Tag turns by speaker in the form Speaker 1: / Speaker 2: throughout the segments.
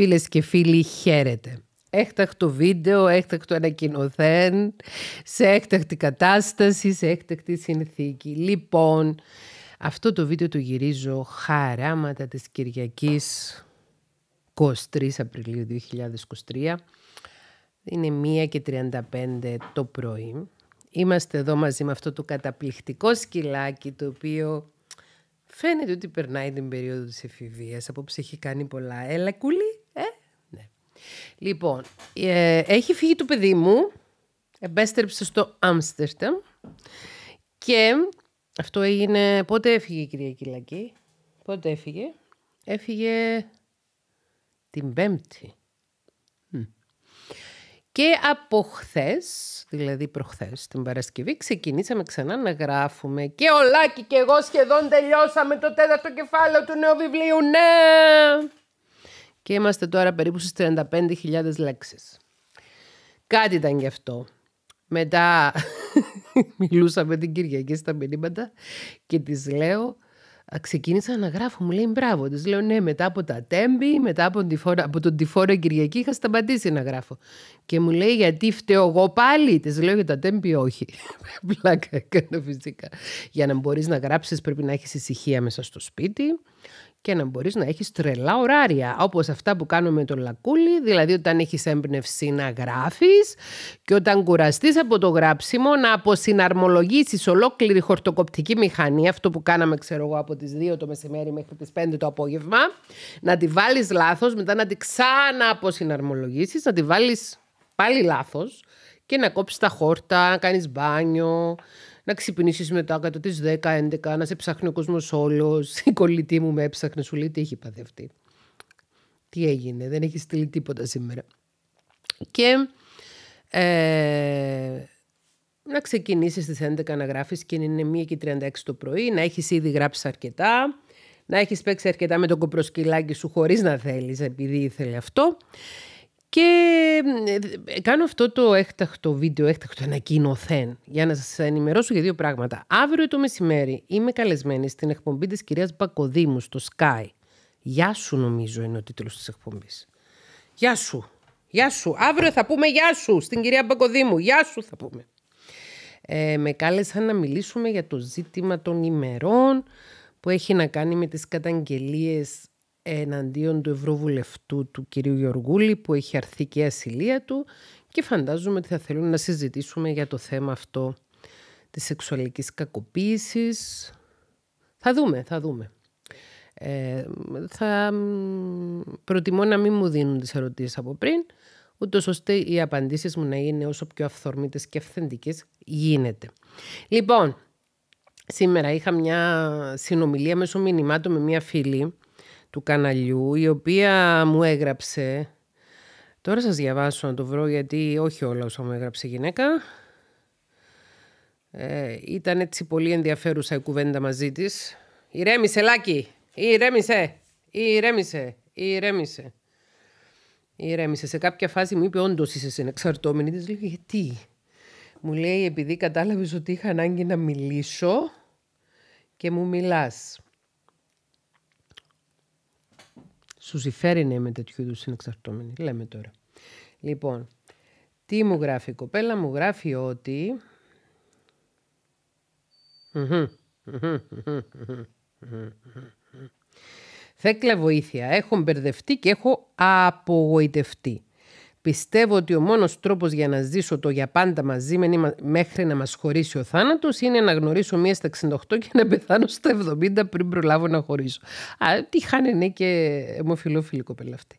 Speaker 1: Φίλες και φίλοι, χαίρετε. Έκτακτο βίντεο, έκτακτο ανακοινωθέν, σε έκτακτη κατάσταση, σε έκτακτη συνθήκη. Λοιπόν, αυτό το βίντεο το γυρίζω χαράματα της Κυριακής 23 Απριλίου 2023. Είναι 1 και 35 το πρωί. Είμαστε εδώ μαζί με αυτό το καταπληκτικό σκυλάκι το οποίο Φαίνεται ότι περνάει την περίοδο της εφηβείας. Απόψε έχει κάνει πολλά. Έλα, κουλή! Λοιπόν, ε, έχει φύγει το παιδί μου, επέστρεψε στο Άμστερνταμ και αυτό έγινε... Πότε έφυγε η κυρία Κυλακή, πότε έφυγε. Έφυγε την Πέμπτη. Και από χθες, δηλαδή προχθές, την Παρασκευή, ξεκινήσαμε ξανά να γράφουμε. Και ο Λάκη και εγώ σχεδόν τελειώσαμε το τέταρτο κεφάλαιο του νέου βιβλίου. Ναι! και είμαστε τώρα περίπου στις 35.000 λέξεις. Κάτι ήταν γι' αυτό. Μετά μιλούσα την Κυριακή στα μηνύματα και της λέω ξεκίνησα να γράφω, μου λέει μπράβο. Της λέω ναι, μετά από τα τέμπη, μετά από τον τυφόρο, από τον Κυριακή είχα σταματήσει να γράφω. Και μου λέει γιατί φταίω εγώ πάλι. Της λέω για τα τέμπη, όχι. Πλάκα έκανα φυσικά. Για να μπορείς να γράψεις, πρέπει να έχεις ησυχία μέσα στο σπίτι και να μπορείς να έχεις τρελά ωράρια, όπως αυτά που κάνουμε με τον Λακούλη, δηλαδή όταν έχεις έμπνευση να γράφεις και όταν κουραστείς από το γράψιμο να αποσυναρμολογήσεις ολόκληρη χορτοκοπτική μηχανή, αυτό που κάναμε ξέρω εγώ από τις 2 το μεσημέρι μέχρι τις 5 το απόγευμα, να τη βάλεις λάθος, μετά να τη ξανααποσυναρμολογήσει, να τη βάλεις πάλι λάθος. και να κόψεις τα χόρτα, να κάνεις μπάνιο, να ξυπνήσεις μετά κατά τι 10-11, να σε ψάχνει ο κόσμος όλος. Η κολλητή μου με έψαχνε, σου λέει τι έχει πάθει αυτή Τι έγινε, δεν έχεις στείλει τίποτα σήμερα. Και ε, να ξεκινήσεις στις 11 να γράφεις και είναι 1 και 36 το πρωί, να έχεις ήδη γράψει αρκετά, να έχεις παίξει αρκετά με τον κοπροσκυλάκι σου χωρίς να θέλεις επειδή ήθελε αυτό. Και ε, ε, κάνω αυτό το έκτακτο βίντεο, έκτακτο ανακοινωθέν, για να σας ενημερώσω για δύο πράγματα. Αύριο το μεσημέρι είμαι καλεσμένη στην εκπομπή της κυρίας Μπακοδήμου στο Sky. Γεια σου νομίζω είναι ο τίτλος της εκπομπής. Γεια σου. Γεια σου. Αύριο θα πούμε γεια σου στην κυρία Μπακοδήμου. Γεια σου θα πούμε. Ε, με κάλεσαν να μιλήσουμε για το ζήτημα των ημερών που έχει να κάνει με τις καταγγελίες εναντίον του Ευρωβουλευτού του κυρίου Γεωργούλη που έχει αρθεί και η ασυλία του και φαντάζομαι ότι θα θέλουν να συζητήσουμε για το θέμα αυτό της σεξουαλικής κακοποίησης. Θα δούμε, θα δούμε. Ε, θα προτιμώ να μην μου δίνουν τις ερωτήσεις από πριν ούτως ώστε οι απαντήσεις μου να είναι όσο πιο αυθορμήτες και αυθεντικές γίνεται. Λοιπόν, σήμερα είχα μια συνομιλία μέσω μηνυμάτων με μια φίλη του καναλιού, η οποία μου έγραψε... Τώρα σας διαβάσω να το βρω γιατί όχι όλα όσα μου έγραψε η γυναίκα. Ε, ήταν έτσι πολύ ενδιαφέρουσα η κουβέντα μαζί της. Ηρέμησε Λάκη, ηρέμησε, ηρέμησε, ηρέμησε. Ηρέμησε. Σε κάποια φάση μου είπε: Όντως είσαι συνεξαρτώμενη. Της λέω: Γιατί. «Ε, μου λέει: Επειδή κατάλαβες ότι είχα ανάγκη να μιλήσω και μου μιλάς. Σου συμφέρει να είμαι τέτοιου είδους συνεξαρτώμενη. Λέμε τώρα. Λοιπόν, τι μου γράφει η κοπέλα, μου γράφει ότι. Θέκλα βοήθεια. Έχω μπερδευτεί και έχω απογοητευτεί. Πιστεύω ότι ο μόνος τρόπος για να ζήσω το για πάντα μαζί μέχρι να μας χωρίσει ο θάνατος είναι να γνωρίσω μία στα 68 και να πεθάνω στα 70 πριν προλάβω να χωρίσω. Α, τι χάνε ναι και κοπέλα αυτή.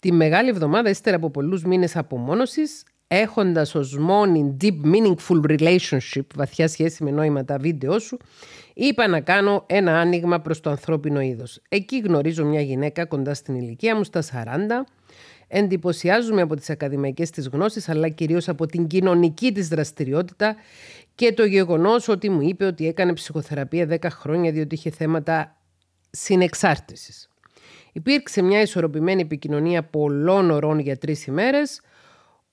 Speaker 1: Τη μεγάλη εβδομάδα ύστερα από πολλούς μήνες απομόνωσης Έχοντας ως μόνη deep meaningful relationship, βαθιά σχέση με νόημα τα βίντεο σου, είπα να κάνω ένα άνοιγμα προς το ανθρώπινο είδος. Εκεί γνωρίζω μια γυναίκα κοντά στην ηλικία μου, στα 40, εντυπωσιάζομαι από τις ακαδημαϊκές της γνώσεις, αλλά κυρίως από την κοινωνική της δραστηριότητα και το γεγονός ότι μου είπε ότι έκανε ψυχοθεραπεία 10 χρόνια διότι είχε θέματα συνεξάρτησης. Υπήρξε μια ισορροπημένη επικοινωνία πολλών ωρών για τρεις ημέρες,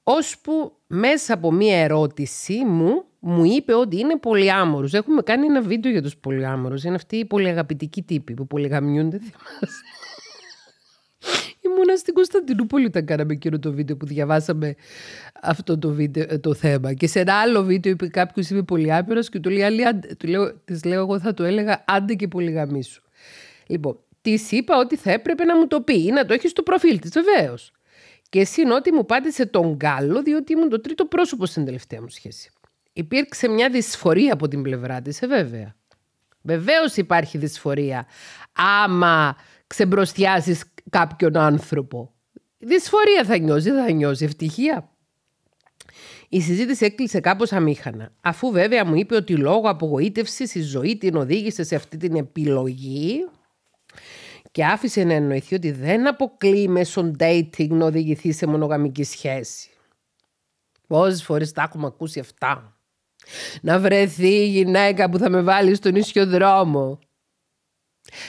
Speaker 1: ώσπου μέσα από μία ερώτηση μου μου είπε ότι είναι πολυάμορους. Έχουμε κάνει ένα βίντεο για τους πολυάμορους. Είναι αυτοί οι πολυαγαπητικοί τύποι που πολυγαμιούνται. Θυμάσαι. Ήμουνα στην Κωνσταντινούπολη όταν κάναμε εκείνο το βίντεο που διαβάσαμε αυτό το, βίντεο, ε, το θέμα. Και σε ένα άλλο βίντεο είπε κάποιος είμαι πολυάμερος και του, λέει, λέω, της λέω εγώ θα το έλεγα άντε και πολυγαμίσου. Λοιπόν, της είπα ότι θα έπρεπε να μου το πει ή να το έχει στο προφίλ της, βεβαίως. Και εσύ ότι μου πάτησε τον Γάλλο, διότι ήμουν το τρίτο πρόσωπο στην τελευταία μου σχέση. Υπήρξε μια δυσφορία από την πλευρά της, ε, βέβαια. Βεβαίως υπάρχει δυσφορία άμα ξεμπροστιάζει κάποιον άνθρωπο. Δυσφορία θα νιώσει, θα νιώσει ευτυχία. Η συζήτηση έκλεισε κάπως αμήχανα, αφού βέβαια μου είπε ότι λόγω απογοήτευσης η ζωή την οδήγησε σε αυτή την επιλογή και άφησε να εννοηθεί ότι δεν αποκλεί μέσω dating να οδηγηθεί σε μονογαμική σχέση. Πόσες φορές τα έχουμε ακούσει αυτά. Να βρεθεί η γυναίκα που θα με βάλει στον ίσιο δρόμο.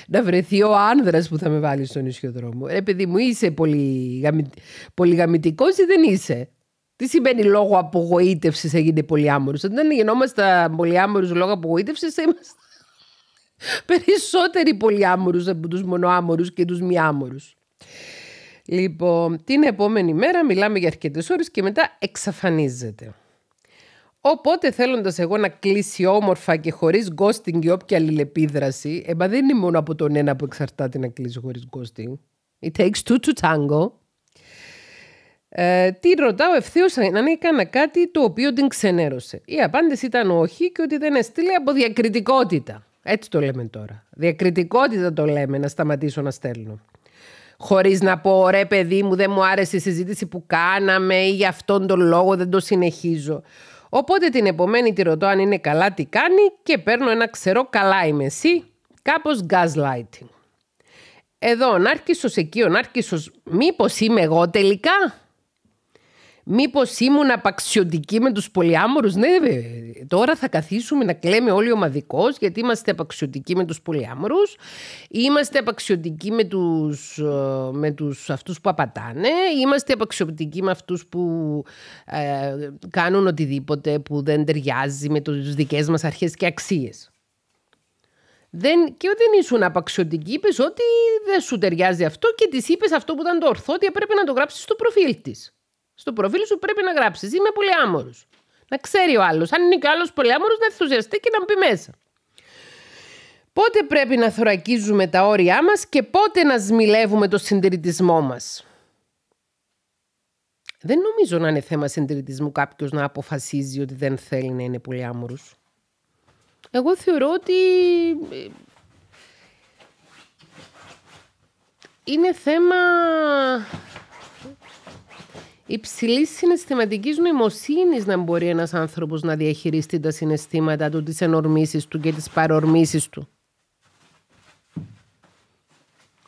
Speaker 1: Να βρεθεί ο άνδρας που θα με βάλει στον ίσιο δρόμο. Επειδή μου είσαι πολύ πολυγαμητικός ή δεν είσαι. Τι σημαίνει λόγω απογοήτευσης έγινε πολύ Αν δεν γινόμαστε πολυάμορους λόγω απογοήτευσης είμαστε Περισσότεροι πολυάμορους από τους μονοάμορους και τους μοιάμορους Λοιπόν, την επόμενη μέρα μιλάμε για αρκετές ώρες και μετά εξαφανίζεται. Οπότε θέλοντας εγώ να κλείσει όμορφα και χωρίς ghosting και όποια αλληλεπίδραση, εμπα δεν είναι μόνο από τον ένα που εξαρτάται να κλείσει χωρίς ghosting. It takes two to tango. Ε, τι ρωτάω ευθέω αν έκανα κάτι το οποίο την ξενέρωσε. Η απάντηση ήταν όχι και ότι δεν έστειλε από διακριτικότητα. Έτσι το λέμε τώρα. Διακριτικότητα το λέμε να σταματήσω να στέλνω. Χωρίς να πω, ρε παιδί μου, δεν μου άρεσε η συζήτηση που κάναμε ή για αυτόν τον λόγο δεν το συνεχίζω. Οπότε την επομένη τη ρωτώ αν είναι καλά τι κάνει και παίρνω ένα ξερό καλά είμαι εσύ, κάπως gaslighting. Εδώ ο Νάρκησος, εκεί ο Νάρκησος, μήπως είμαι εγώ τελικά. Μήπως ήμουν απαξιωτική με τους πολυάμορους. Ναι, βέβαια. Τώρα θα καθίσουμε να κλαίμε όλοι ομαδικώς, γιατί είμαστε απαξιωτικοί με τους πολυάμορους. Είμαστε απαξιωτικοί με τους ε, με τους, αυτούς που απατάνε. Είμαστε απαξιωτικοί με αυτούς που ε, κάνουν οτιδήποτε που δεν ταιριάζει με τι δικές μας αρχές και αξίες. Δεν, και δεν ήσουν απαξιωτική, είπες ότι δεν σου ταιριάζει αυτό και της είπες αυτό που ήταν το ορθό, ότι έπρεπε να το γράψεις στο προφίλ της στο προφίλ σου πρέπει να γράψεις. Είμαι πολυάμορο. Να ξέρει ο άλλος. Αν είναι και ο άλλος πολυάμορο, να ενθουσιαστεί και να μπει μέσα. Πότε πρέπει να θωρακίζουμε τα όρια μας και πότε να σμιλεύουμε το συντηρητισμό μας. Δεν νομίζω να είναι θέμα συντηρητισμού κάποιος να αποφασίζει ότι δεν θέλει να είναι πολυάμορους. Εγώ θεωρώ ότι ε, είναι θέμα υψηλής συναισθηματικής νοημοσύνης να μπορεί ένας άνθρωπος να διαχειριστεί τα συναισθήματα του, τις ενορμήσεις του και τις παρορμήσεις του.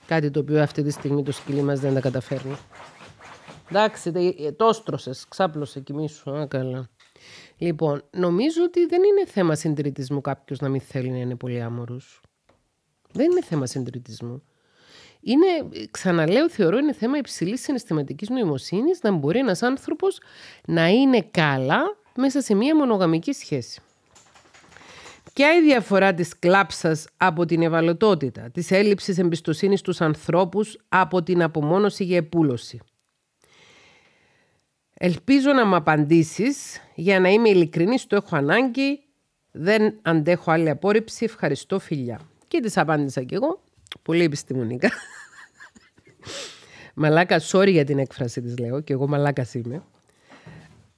Speaker 1: Κάτι το οποίο αυτή τη στιγμή το σκυλί μας δεν τα καταφέρνει. Εντάξει, το στρώσε, ξάπλωσε, κοιμήσου. Α, καλά. Λοιπόν, νομίζω ότι δεν είναι θέμα συντηρητισμού κάποιος να μην θέλει να είναι πολύ άμορφο. Δεν είναι θέμα συντηρητισμού είναι, ξαναλέω, θεωρώ είναι θέμα υψηλής συναισθηματικής νοημοσύνης να μπορεί ένας άνθρωπος να είναι καλά μέσα σε μία μονογαμική σχέση. Ποια η διαφορά της κλάψας από την ευαλωτότητα, της έλλειψης εμπιστοσύνης στους ανθρώπους από την απομόνωση για επούλωση. Ελπίζω να μου απαντήσεις, για να είμαι ειλικρινής, το έχω ανάγκη, δεν αντέχω άλλη απόρριψη, ευχαριστώ φιλιά. Και της απάντησα κι εγώ, Πολύ επιστημονικά. μαλάκα, sorry για την έκφραση της λέω και εγώ μαλάκα είμαι.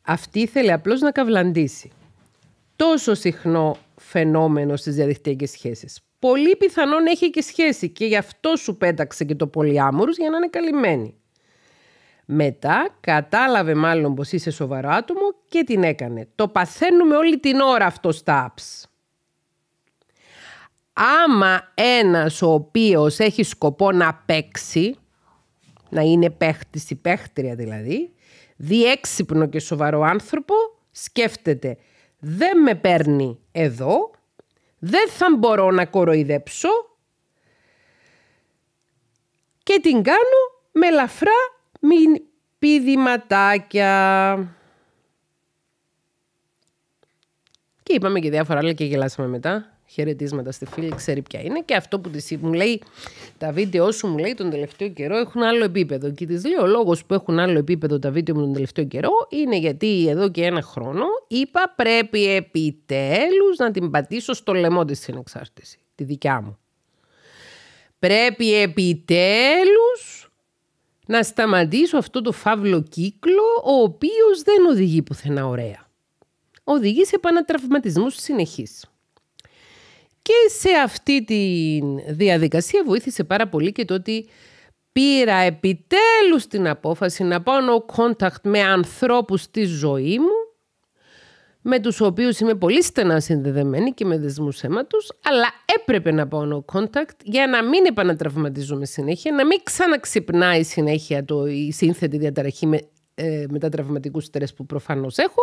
Speaker 1: Αυτή ήθελε απλώς να καυλαντήσει. Τόσο συχνό φαινόμενο στις διαδικτυακές σχέσεις. Πολύ πιθανόν έχει και σχέση και γι' αυτό σου πέταξε και το πολυάμορους για να είναι καλυμμένη. Μετά κατάλαβε μάλλον πως είσαι σοβαρό άτομο και την έκανε. Το παθαίνουμε όλη την ώρα αυτό στα apps άμα ένας ο οποίος έχει σκοπό να παίξει, να είναι παίχτης ή παίχτρια δηλαδή, διέξυπνο και σοβαρό άνθρωπο, σκέφτεται δεν με παίρνει εδώ, δεν θα μπορώ να κοροϊδέψω και την κάνω με λαφρά μην πηδηματάκια. Και είπαμε και διάφορα άλλα και γελάσαμε μετά χαιρετίσματα στη φίλη, ξέρει ποια είναι. Και αυτό που της, μου λέει, τα βίντεο σου μου λέει τον τελευταίο καιρό έχουν άλλο επίπεδο. Και της λέει: Ο λόγος που έχουν άλλο επίπεδο τα βίντεο μου τον τελευταίο καιρό είναι γιατί εδώ και ένα χρόνο είπα πρέπει επιτέλους να την πατήσω στο λαιμό της στην Τη δικιά μου. Πρέπει επιτέλους να σταματήσω αυτό το φαύλο κύκλο ο οποίος δεν οδηγεί πουθενά ωραία. Οδηγεί σε επανατραυματισμούς συνεχής. Και σε αυτή τη διαδικασία βοήθησε πάρα πολύ και το ότι πήρα επιτέλους την απόφαση να πάω no contact με ανθρώπους στη ζωή μου με τους οποίους είμαι πολύ στενά συνδεδεμένη και με δεσμούς αίματος, αλλά έπρεπε να πάω no contact για να μην επανατραυματίζομαι συνέχεια, να μην ξαναξυπνάει συνέχεια το, η σύνθετη διαταραχή με, ε, μετατραυματικού που προφανώς έχω,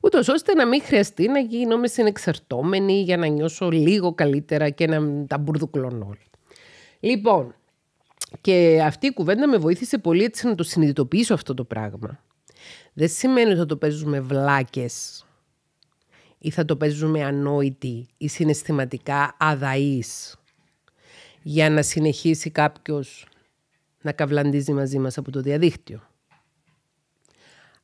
Speaker 1: ούτως ώστε να μην χρειαστεί να γίνομαι συνεξαρτώμενη για να νιώσω λίγο καλύτερα και να τα μπουρδουκλώνω Λοιπόν, και αυτή η κουβέντα με βοήθησε πολύ έτσι να το συνειδητοποιήσω αυτό το πράγμα. Δεν σημαίνει ότι θα το παίζουμε βλάκες ή θα το παίζουμε ανόητοι ή συναισθηματικά αδαείς για να συνεχίσει κάποιος να καβλαντίζει μαζί μας από το διαδίκτυο.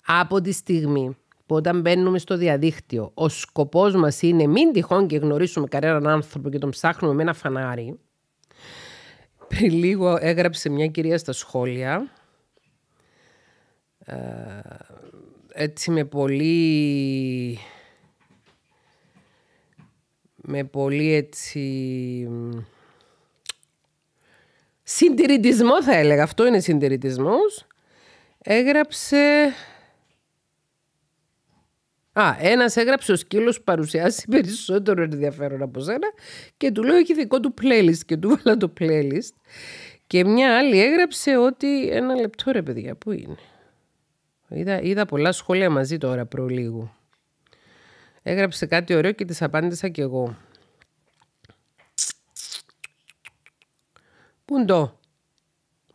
Speaker 1: Από τη στιγμή που όταν μπαίνουμε στο διαδίκτυο, ο σκοπός μας είναι μην τυχόν και γνωρίσουμε κανέναν άνθρωπο και τον ψάχνουμε με ένα φανάρι. Πριν λίγο έγραψε μια κυρία στα σχόλια. Ε, έτσι με πολύ... Με πολύ έτσι... Συντηρητισμό θα έλεγα. Αυτό είναι συντηρητισμός. Έγραψε Α, ένας έγραψε ο σκύλος παρουσιάζει περισσότερο ενδιαφέρον από σένα και του λέω έχει δικό του playlist και του βάλα το playlist. Και μια άλλη έγραψε ότι ένα λεπτό ρε παιδιά, πού είναι. Είδα, είδα πολλά σχόλια μαζί τώρα λίγο Έγραψε κάτι ωραίο και τις απάντησα κι εγώ. Πούντο.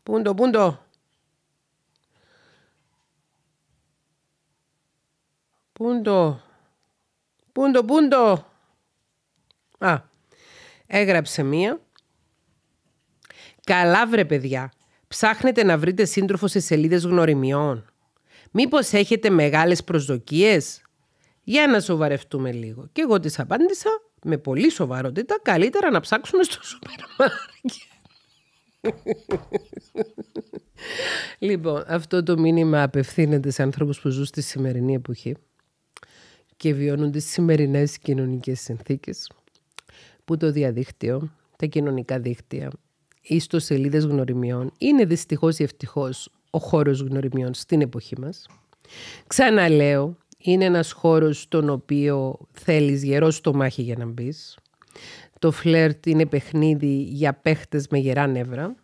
Speaker 1: Πούντο, πούντο. Πούντο. Πούντο, πούντο. Α, έγραψε μία. Καλά βρε παιδιά, ψάχνετε να βρείτε σύντροφο σε σελίδες γνωριμιών. Μήπως έχετε μεγάλες προσδοκίες. Για να σοβαρευτούμε λίγο. Και εγώ της απάντησα με πολύ σοβαρότητα, καλύτερα να ψάξουμε στο σούπερ μάρκετ. λοιπόν, αυτό το μήνυμα απευθύνεται σε ανθρώπους που ζουν στη σημερινή εποχή και βιώνουν τις σημερινές κοινωνικές συνθήκες που το διαδίκτυο, τα κοινωνικά δίκτυα, οι ιστοσελίδες γνωριμιών είναι δυστυχώς ή ευτυχώς ο χώρος γνωριμιών στην εποχή μας. Ξαναλέω, είναι ένας χώρος στον οποίο θέλεις γερός στο μάχη για να μπεις. Το φλερτ είναι παιχνίδι για παίχτες με γερά νεύρα.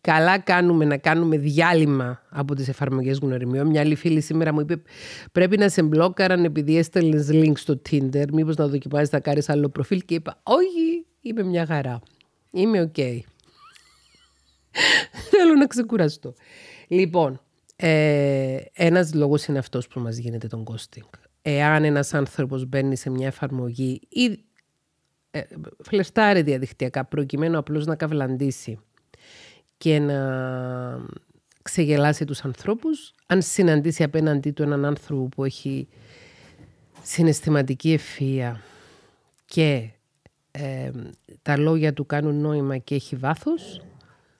Speaker 1: Καλά κάνουμε να κάνουμε διάλειμμα από τις εφαρμογές γνωριμιών. Μια άλλη φίλη σήμερα μου είπε: Πρέπει να σε μπλόκαραν επειδή έστελνες link στο Tinder. Μήπως να δοκιμάζει να κάνεις άλλο προφίλ. Και είπα: Όχι, είμαι μια χαρά. Είμαι οκ. Θέλω να ξεκουραστώ. Λοιπόν, ε, ένας λόγος είναι αυτός που μας γίνεται τον ghosting. Εάν ένας άνθρωπος μπαίνει σε μια εφαρμογή ή ε, διαδικτυακά προκειμένου απλώς να καυλαντήσει και να ξεγελάσει τους ανθρώπους. Αν συναντήσει απέναντί του έναν άνθρωπο που έχει συναισθηματική ευφυΐα και τα λόγια του κάνουν νόημα και έχει βάθος,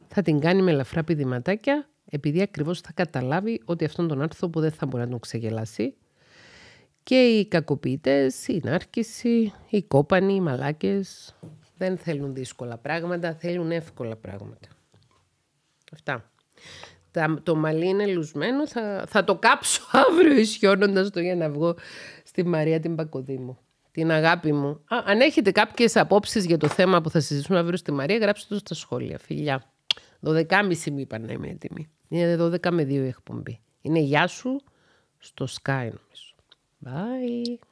Speaker 1: θα την κάνει με ελαφρά πηδηματάκια, επειδή ακριβώς θα καταλάβει ότι αυτόν τον άνθρωπο δεν θα μπορεί να τον ξεγελάσει. Και οι κακοποιητές, η νάρκηση, οι κόπανοι, οι μαλάκες δεν θέλουν δύσκολα πράγματα, θέλουν εύκολα πράγματα. Αυτά. το μαλλί είναι λουσμένο. Θα, θα το κάψω αύριο ισιώνοντας το για να βγω στη Μαρία την μου. Την αγάπη μου. αν έχετε κάποιες απόψεις για το θέμα που θα συζητήσουμε αύριο στη Μαρία, γράψτε το στα σχόλια. Φιλιά. 12.30 μου είπαν να είμαι έτοιμη. Είναι 12 με 2 η εκπομπή. Είναι γεια σου στο Sky Bye.